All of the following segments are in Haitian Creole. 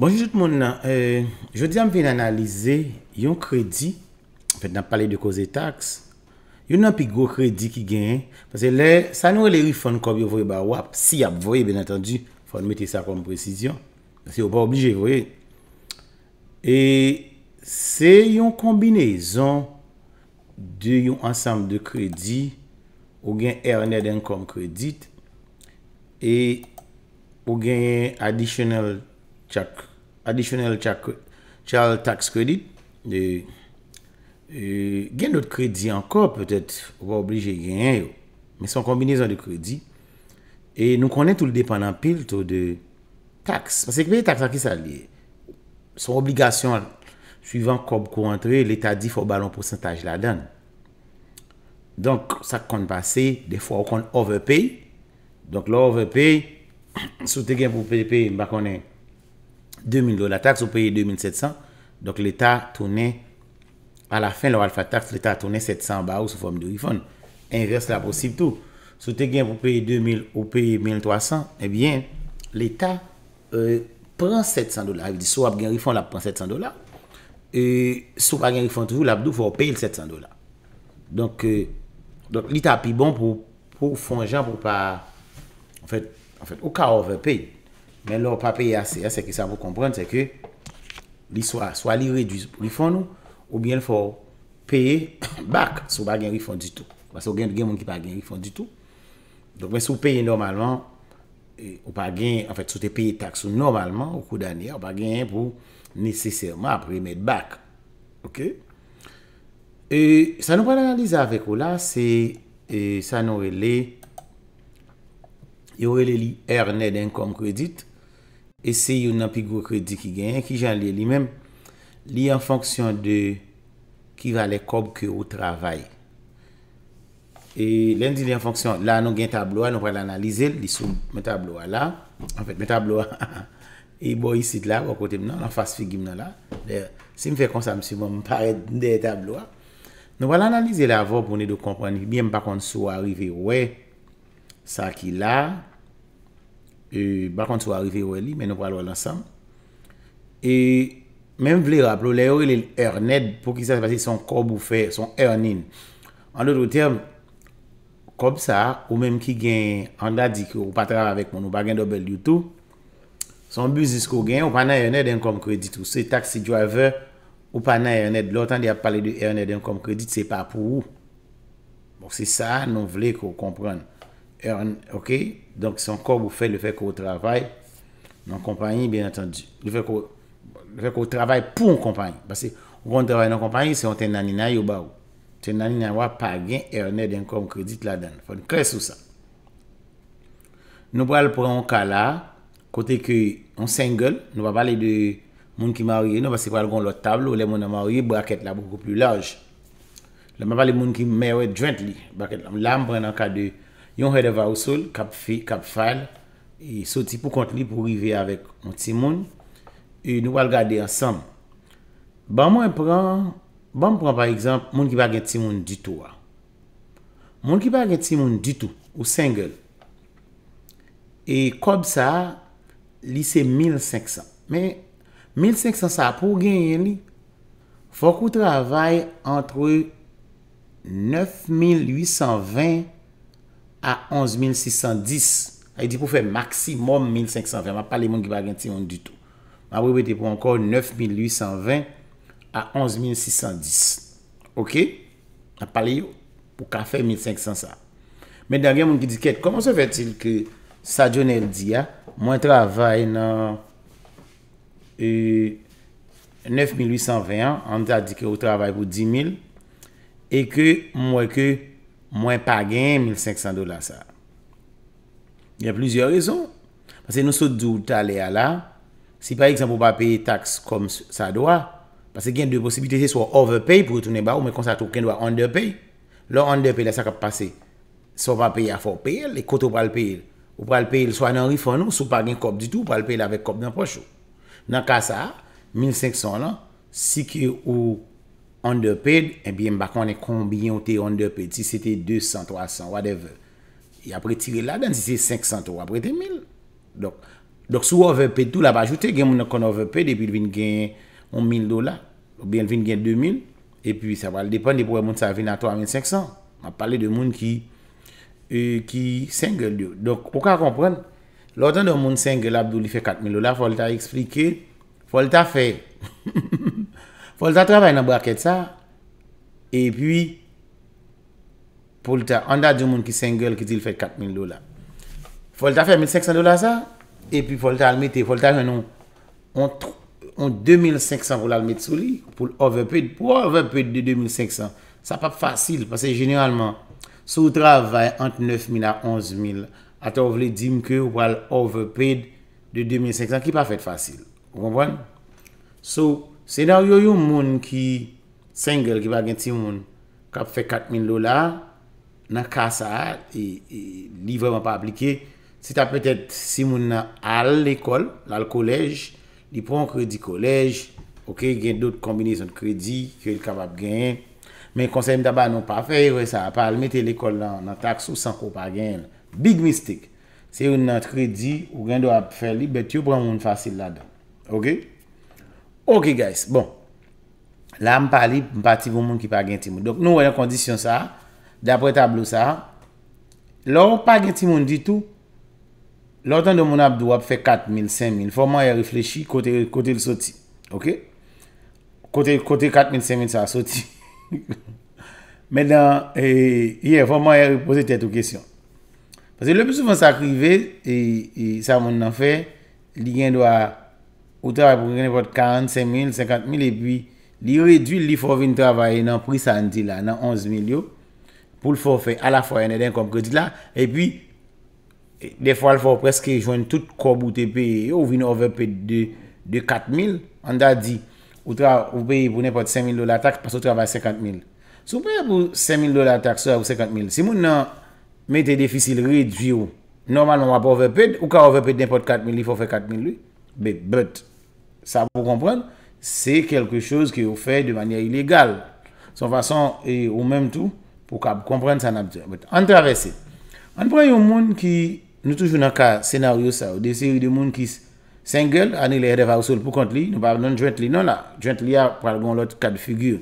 Bonjout moun euh, nan, jodi am ven analize yon kredi, en fèt nan pale de koze taks, yon nan pi go kredi ki gen, panse le, sa nou e le rifon kom yon vwe ba wap, si ap vwe, ben atanji, fon mette sa kom prezisyon, panse yon pa oblije vwe, e se yon kombinezon de yon ansambe de kredi, ou gen ernen den kom kredi, e ou gen adisyonel chak kredi, adisyonel tchal tax kredi, e, gen not kredi ankor, petet, ou pa oblije gen yen yo, men son kombinezon de kredi, e nou konen tout le dependant pil tout de tax, se kwenye tax aki sa li, son obligasyon, suivant korp kou rentre, l'eta di fò balon porsantaj la dan, donk sa kon passe, defwa ou kon overpay, donk la overpay, sou te gen pou pay pay, mba konen, 2000 do la taks ou paye 2700 Donk l'Etat tounen A la fin lor alfa taks l'Etat tounen 700 barou Sou fòm de rifon Invers la prosib tout Sou te gen pou paye 2000 ou paye 1300 Ebyen l'Etat Pren 700 do la Sou ap gen rifon la pou pen 700 do la Sou ap gen rifon toujou la pou pou pou Ou paye 700 do la Donk euh, l'Etat pi bon pou Fon jan pou pa Ou ka ou vè paye Men la ou pa peye ase, a se ke sa vou kompren, se ke li swa, swa li redwis wifon nou, ou bien fò peye bak, sou pa gen wifon ditou. Baso gen, gen moun ki pa gen wifon ditou. Don men sou peye normalman, ou pa gen an fèt, sou te peye taksou normalman ou kou dani, ou pa gen pou nesesèrman apre met bak. Ok? E, sa nou pa nanalize avèk ou la, se e, sa nou re le yo re le li er ned en kom kredit E se yon nan pi gwo kredi ki gen, ki jan li, li men, li en fonksyon de ki va le kob ke ou travay. E len di li en fonksyon, la nou gen tabloa, nou wè l'analize, li sou men tabloa la, en fèd men tabloa, e bo yi sit la, wè kote mnen, an fase fi gimnen la, se mwen fè konsam si mwen mpare de tabloa, nou wè l'analize la vò pou ne do kompwani, mwen mpa kont sou wè arrive, wè, sa ki la, E bakan sou arive ou e li, men nou pa lwa lansam. E menm vle raplo, le ou e le erned pou ki sa se basi son kob ou fe, son ernin. An do do term, kob sa ou menm ki gen, an da di ki ou patrave avèk moun, ou pa gen dobel dioutou. Son buzis ko gen, ou pa nan erned en kom kredit ou se taksi driver, ou pa nan erned. Lò tan di ap pale de erned en kom kredit, se pa pou ou. Bon se sa, nou vle ko kompran. e an, ok, donk se an kom ou fe le fek ou travay, nan kompanyi, bien atanji, le fek ou, le fek ou travay pou an kompanyi, basi, ou kon travay nan kompanyi, se an ten nanina yo ba ou, ten nanina wap pagyen, e an eden kon kredit la den, fon kres ou sa. Nou wale pou an kala, kote ki, an sengol, nou wale wale de, moun ki ma ouye, nou wale se wale gon lot tablo, ou le moun na ma ouye, braket la, beaucoup plus large. Nou wale moun ki mewe djwent li, braket la, moun lam pre nan kade, yon hedeva ou sol, kap fi, kap fal, e soti pou kont li pou rive avek moun ti moun, e nou wal gade ansam. Ban mwen pran, ban mwen pran par exemple, moun ki pa gen ti moun di tou a. Ah. Moun ki pa gen ti moun di tou, ou sengel. E kob sa, li se 1500. Men, 1500 sa pou gen yen li, fok ou travay antre 9820 a 11610 ay di pou fè maksimum 1520 ma pale moun ki bagen ti moun di tou ma wè wè di pou ankon 9820 a 11610 ok? a pale yo pou ka fè 1500 sa men dè a gen moun ki di ket koman se fè til ke sa jounel di ya mwen travay nan e 9821 an di a di ki ou travay pou 10.000 e ke mwen ke Mwen pa gen 1,500 do la sa. Ya plizye rezon. Pase nou sou dout ale ala. Si pa eksemp ou pa peye taks kom sa doa. Pase gen de posibite se sou overpay pou etounen ba ou me konsato ken doa underpay. Lo underpay la sa kap pase. Se ou pa peye afor paye, le koto pral paye. Ou pral paye sou anan rifon nou, sou pa gen kop di tou, pral paye la vek kop nan pochou. Nan ka sa, 1,500 la, si ki ou... underpaid, ebyen eh bakan e konbiyon te underpaid, si se te 200, 300, whatever, e apre tire la dan si se 500, apre te 1000. Dok, sou overpaid tout la, ba ajoute gen moun kon overpaid, epi lvin gen 1000 dola, ou bien lvin gen 2000, epi sa val depan depo gen moun sa vin a 3500. Ma pale de moun ki euh, single diyo. Dok, poka kompren, lotan de moun single la bou li fe 4000 dola, fol ta eksplike, fol ta fe. Ok, Fol ta travay nan braket sa, e pwi, pou lta, an da djoun moun ki sengel ki di l fèt 4.000 dola. Fol ta fè 1.500 dola sa, e pwi fol ta almèt, e fol ta gen nou, on 2.500 fol almèt sou li, pou l overpaid, pou l overpaid de 2.500, sa pa fàcil, pasè genyalman, sou travay ant 9.000 a 11.000, atò wè lè di mkè wè l overpaid de 2.500, ki pa fèt fàcil. Wè mwen? Sou, Se yon yon yon moun ki sengel ki va gen ti moun kap fe 4.000 lola nan kasa, e, e, li vreman pa aplike. Si ta petet si moun nan al l'ekol, lal kolej, li pran kredi kolej, ok, gen dout kombinison kredi, kredi kapap gen. Men konsey mdaba nou pa fe, mwen sa pa al mette l'ekol nan taksou san ko pa gen. Big mistake. Se yon nan kredi, ou gen dout ap fe li, bet yon pran moun fasil la dan. Ok? Ok guys, bon, la m pa li, m pa ti voun moun ki pa gen ti moun. Donk nou wè yon kondisyon sa, dè ap wè tablou sa, lò wè pa gen ti moun di tou, lò tan do moun ap dò wap fè 4.000, 5.000, fò m wè yon reflechi kote lè soti. Ok, kote 4.000, 5.000 sa soti. Mè nan, yè fò m wè yon pose tè tou kesyon. Fò zè lè pè sou moun sa krivé, yè e, e, sa moun nan fè, lè gen dò wè. Ou travè pou nepot 45000, 5000, epwi li redwil li fò vin travè nan prisa an di la, nan 11000 yo, pou l fò fè. A la fò, yon eden kom kè di la, epwi, de fò al fò preske jwèn tout kò bout epi, yo vin overpèd de 4000, an da di, ou travè, ou paye pou nepot 5000 dola taks, pas wè travè 5000. Sou pou yon pou 5000 dola taks, sou yon pou 5000, si moun nan metè defisil redwil, normalman wè pa overpèd, ou ka overpèd nepot 4000, li fò fè 4000 yo, bet, bett. Sa pou kompren, se kelke chouz ki ou fe de manya ilegal. Son fason, e, ou menm tou, pou ka kompren sa nabdi. An travese. An pre yon moun ki nou toujou nan ka senaryo sa. Ou desi yon moun ki sengel, ane le herdev a ou sol pou kont li. Nou pa nan jwet li nan la. Jwet li a pral gon lot ka de figyur.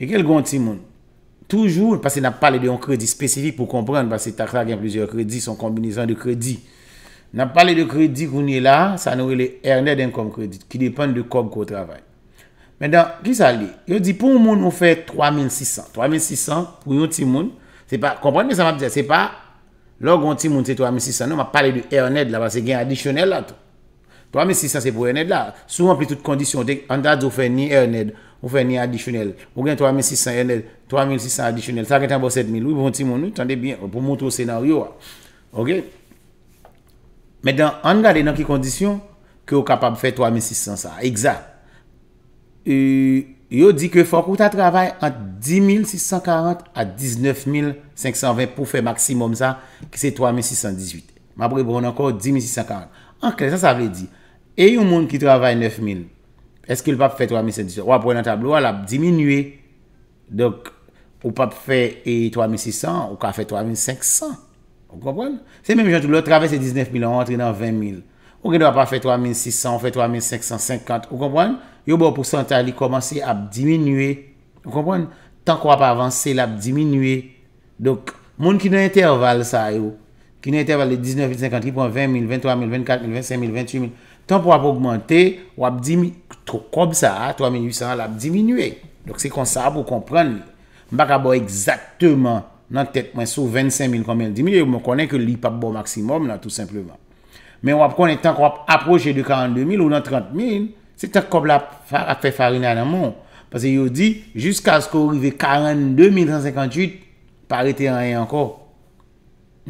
Ekel gonti moun. Toujou, pasen ap pale de yon kredi spesifik pou kompren. Basi takta gen plusieurs kredi, son kombinizan de kredi. nan pale de kredi kounye la, sa nou wele herned en kom kredi, ki depen de kog kou travay. Men dan, ki sa li? Yo di pou moun ou fe 3600, 3600 pou yon timoun, se pa, komponne mi sa ma pise, se pa, lor goun timoun se 3600, nou ma pale de herned la, se gen additionel la, 3600 se pou herned la, sou moun pli tout kondisyon, dek, an taz ou fe ni herned, ou fe ni additionel, ou gen 3600 herned, 3600 additionel, sa gen tambou 7000, ou yon timoun nou, tande bien, pou moun tou senaryo la. Ok? Medan, an gade nan ki kondisyon, ki ou kapap fe 3600 sa. Ekza, yo di ke fok ou ta travay an 10640 a 19520 pou fe maksimum sa, ki se 3618. Mabre bon anko, 10640. Anke, sa sa vle di, e yon moun ki travay 9000, eske ou pap fe 3618? Ou ap pre nan tablo, ou ap diminue. Dok, ou pap fe 3600, ou ka fe 3500. Ou kompon? Se mèm jantou lò, travè se 19000, ou antre nan 20 000. Ou gen nou ap pa fè 3600, ou fè 3550. Ou kompon? Yo bo pou santa li komanse ap diminuè. Ou kompon? Tan kwa ap avanse, l'ap diminuè. Dok, moun ki nou interval sa yo. Ki nou interval de 1958, pon 20 000, 23 000, 24 000, 25 000, 28 000. Tan kwa ap augmente, ou ap diminuè. Kwa sa, 3800, l'ap diminuè. Dok, se kon sa ap ou kompran. Mbak a bo exaktèman. Nan tet mwen sou 25000, koman 10 000, yo mwen konen ke li pa bo maksimum nan tout simpleman. Men wap konen tan wap aproche de 42000 ou nan 30 000, se tak kop la fè farina nan moun. Pase yo di, jusqu'a sko rive 42358, pa rete an yen anko.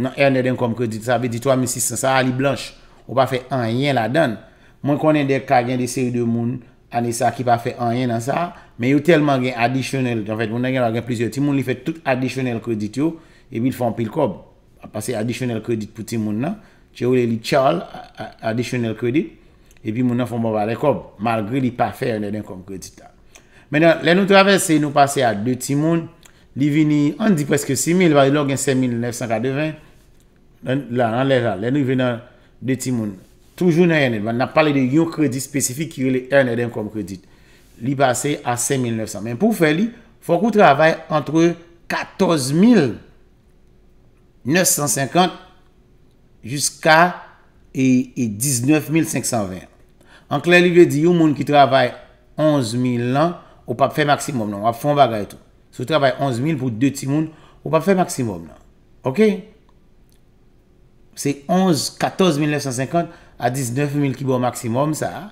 Nan ene den kom kwen di, sa ve di to a misi sa sa a li blanche, ou pa fè an yen la den. Mwen konen de kagyen de seri de moun, ane sa ki pa fè an yen nan sa a, Men yo telman gen adisyonel, an fèt moun nan gen la gen plizye, ti moun li fèt tout adisyonel kredite yo, epi l fòm pil kob, a pase adisyonel kredite pou ti moun nan, chè wè li tchal, adisyonel kredite, epi moun nan fòm bo vare kob, malgré li pa fè yon eden kon kredite la. Men nan, lè nou travesse, nou pase a 2 ti moun, li vini, an di preske 6000, wè lò gen 5980, lè nan lè ral, lè nou vè nan 2 ti moun, toujoun nan yon, nan pale de yon kredite spesifik ki wè lè 1 eden kon kredite. Li basè a 5900. Men pou fè li, fòk ou travè entre 14950 jiska 19520. Anklè li vè di, yon moun ki travè 11000 lan, ou pa fè maksimum nan. Ou ap fòn bagay tou. Sou travè 11000 pou 2 timoun ou pa fè maksimum nan. Ok? Se 11, 14950 a 19000 ki bo maksimum sa ha.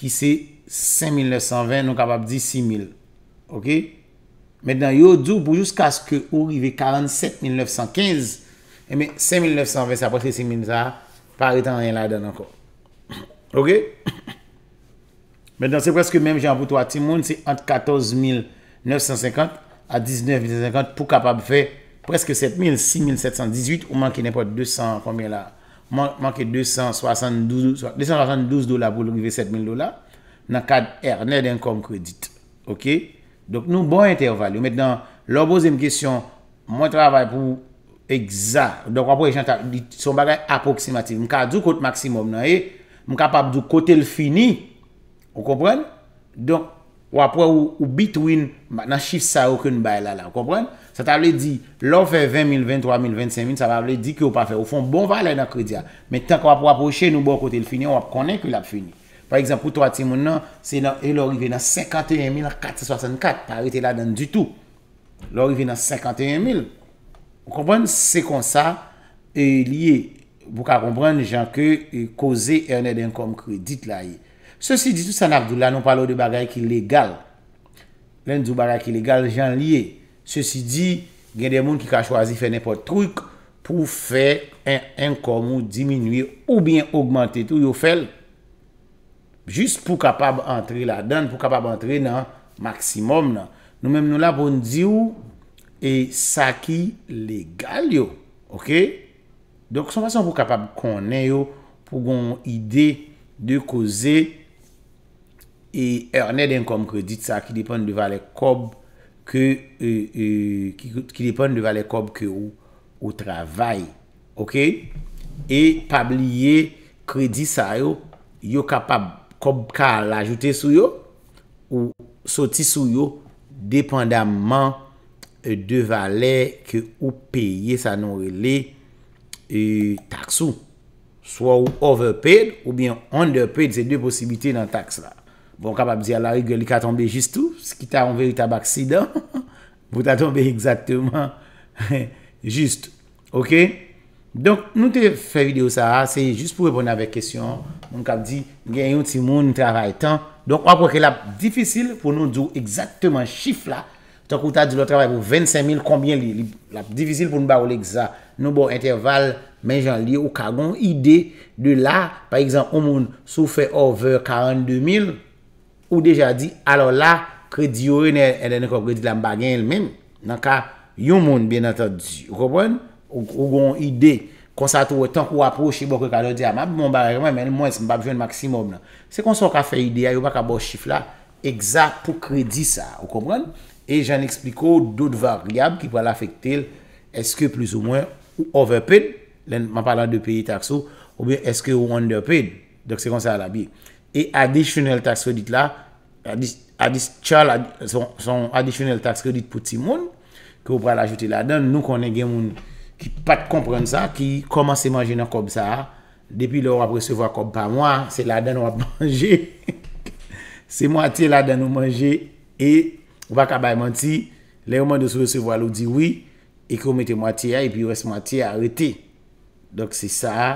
ki se 5,920, nou kapab di 6,000. Ok? Mèndan, yo djou pou jous kaske ou, i ve 47,915, e men 5,920, sa apos se 6,000 sa, pari tan rè la dan anko. Ok? Mèndan, se preske mèm jè anvoutou a timoun, se antre 14,950 a 19,950, pou kapab ve preske 7,000, 6,718, ou manke nèpot 200, komè la, Manke 272 dola pou lounive 7000 dola nan kad R, ne den kon kredite. Ok? Donk nou bon intervalue. Mètenan, lò bozèm gèsyon, mwen travay pou egza. Donk wapwè jantan, son bagay apoksimative. Mwen ka djou kote maksimum nan e. Mwen kapap djou kote l fini. Ou kompren? Donk. ou apwe ou bit ou in, nan chif sa ou kon bay la la, ou konpren? Sa table di, lo fè 20.000, 20.000, 3.000, 25.000, sa table di ki ou pa fè. Ou fon bon valè nan kredi a. Men tan kwa apwe apwè apoche, nou bo kote li fini, ou ap konè ki l ap fini. Par ekzampou, to ati moun nan, se nan, el orive nan 51.464. Pari te la nan du tout. El orive nan 51.000. Ou konpren? Se kon sa, e liye. Bou ka konpren, janke, i kose enè den kon kredi la ye. Se si di tout sa nabdou la nou palo de bagay ki legal Len djou bagay ki legal jan liye Se si di gen de moun ki ka chwazi fe nepot trouk Pou fe enkom ou diminuye ou bien augmente tou yo fel Jist pou kapab antre la dan pou kapab antre nan maksimum nan Nou menm nou la bon di ou E sa ki legal yo Ok Donk son masyon pou kapab konen yo Pou gon ide de koze E anè den kom kredit sa ki depen de valè kob ke e, e, ou travay. Ok? E pabliye kredit sa yo, yo kapab kob ka lajoute sou yo ou soti sou yo depen damman e, de valè ke ou peye sa nou rele taksu. So ou overpaid ou bien underpaid, se de posibite nan taks la. Bon kap ap zi a la rig, li ka tombe jistou. Ski ta anveri tabak si dan. Bo ta tombe egzakteman. Jistou. Ok. Donk nou te fe video sa. Se jist pou repon avek kesyon. Moun kap di, gen yon ti moun nou travay tan. Donk wap wap wak e lap difisil pou nou djou egzakteman chif la. Tonk wap wap djou lop travay pou 25 mil. Kambien li. Lap difisil pou nou ba wole gza. Nou bon interval men jan li. Ou ka gon ide de la. Par egzan, ou moun sou fe over 42 mil. Ou deja di, alo la, kredi yon e, elen e kwa kredi la mbagyen el men, nan ka yon moun, bien atad, ou kon bon, ou kon ide, konsa tou, etan kwa wapwou, shif bo kwa kado di, amab, ah, mou mba re man, men mwen, se mbap jwen maksimum la. Sekonson ka fe ide, ayou baka bo chif la, egzap pou kredi sa, ou kon bon, e jan expliko dout varyab ki pral afekte, eske plus ou mwen, ou overpaid, len mwa parlant de peyi takso, ou bien eske ou underpaid, dok sekonsa a la biye. E adisyonel tax kredit la, son adisyonel tax kredit pou ti moun, ki ou pral ajote la dan, nou konen gen moun ki pat kompren sa, ki koman se manje nan kob sa, depi lor ap resevo akob pa mwa, se la dan wap manje, se mwate la dan wap manje, e wak abay mwanti, le wman de sou resevo alou di wii, e koumete mwati a, e pi ou wese mwati a, arrete. Dok se sa a.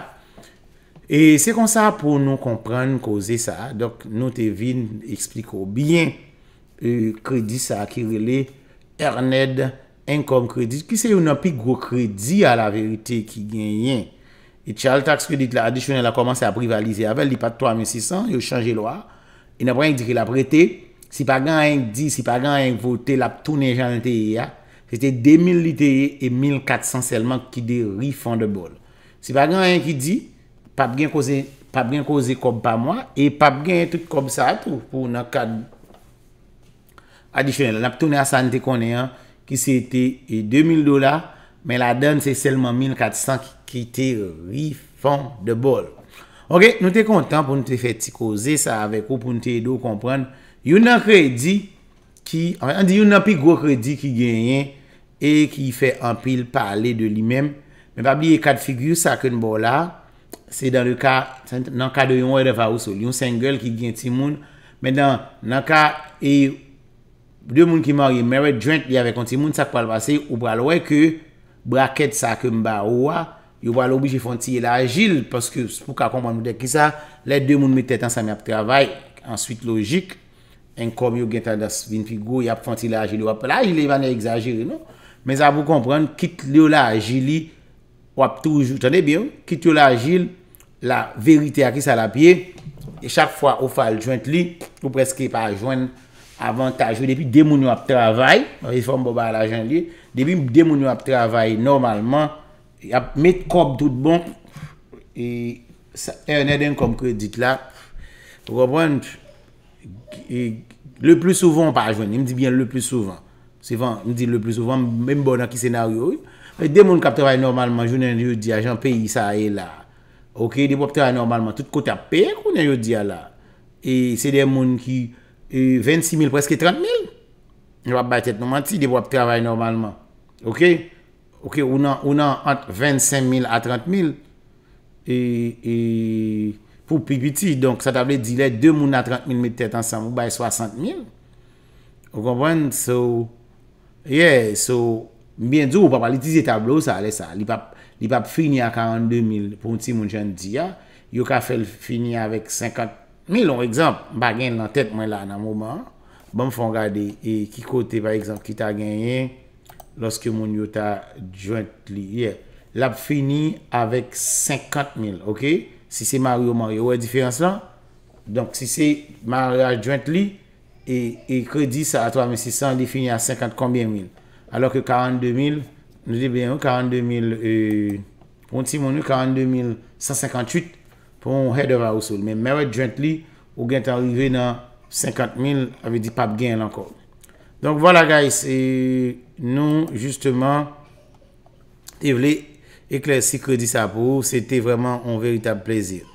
E se kon sa pou nou komprende kouze sa, dok nou te vin ekspliko byen, e, kredi sa akirele, herned, enkom kredi, ki se yon api gwo kredi a la verite ki genyen. E tchal taks kredi la, adichounen la komanse a privalize, aval li pat 3600, yo chanje lo a, en apre yon di ki la prete, si pa gan yon di, si pa gan yon vote, la ptounen jan teye ya, ki se te 2000 li teye, e 1400 selman ki de refundable. Si pa gan yon ki di, pap gen koze, pap gen koze kob pa mwa, e pap gen tout kob sa, pou nou kad, adifene, nap toune a san te kone an, ki se ete e 2000 dola, men la den se selman 1400, ki te rifon de bol. Ok, nou te kontan pou nou te feti koze, sa avek pou nou te do komprende, yon nan kredi, ki, an di yon nan pi gwo kredi ki genyen, e ki fe an pil pale de li men, men pap li e kat figu, sa aken bol la, Se dan le ka, nan ka do yon wè deva ou sou, yon sengel ki gen ti moun. Men dan, nan ka, e, dè moun ki mò yè mè wè djwenk, yè wè konti moun, sak pal vase, ou pral wè ke, braket sa ke mba ou wè, yò wè lò bèjè fonti yè la jil, paske, pou ka koman mou dek ki sa, lè dè moun mè tètan sa mè ap travay, answit logik, en kom yò gen ta das vin figou, yè ap fonti la jil, wè ap la jil, yè e vane exagir, non? Men sa pou kompran, kit lè wè la jil, wè ap touj la verite a ki sa la piye, e chak fwa ou fal jwente li, ou preske pa jwene avantajwe, e depi demoun nou ap travay, reform bo ba la jwene li, depi demoun nou ap travay normalman, ap met kop tout bon, e, e ene den kom kredite la, robwant, e le plus souvan pa jwene, e mdi bien le plus souvan, mdi le plus souvan, men bon an ki senaryo, e demoun kap travay normalman, jwene an jwene di ajan peyi sa e la, Ok, de pou ap travay normalman. Tout kote ap peyè kounen yo diya la. E se de moun ki, 26.000 preske 30.000, de pou ap bay tèt moun manti, de pou ap travay normalman. Ok, ou nan antre 25.000 a 30.000, e pou pipiti, donk sa tabè di lè, 2 moun a 30.000 met tèt ansan, ou bay 60.000. Ou konpwen, so, ye, so, mbien djou ou pa pali tizye tablou sa, le sa, li pa... Li pa ap fini a 42,000 pou mti moun jan di ya. Yo ka fèl fini avèk 50,000. Mè lon, ekzamp, ba gen nan tèt mwen la nan mouman. Bon fèl gade, e kiko te, par ekzamp, ki ta genyen, loske moun yo ta joint li. La ap fini avèk 50,000, ok? Si se Mario, Mario, wè diférense lan? Donk, si se Mario a joint li, e, e kredi sa 3600, li fini a 50,000, konbyen mil? Alo ke 42,000, Nou di bè yon 42.158 pou yon head of household. Mè mè wè djwènt li ou gen t'arive nan 50.000 avè di pap gen lankon. Donk wò la guys, nou jisteman, ev lè, ek lè si kredi sa pou, se te vèman yon vèritab plèzir.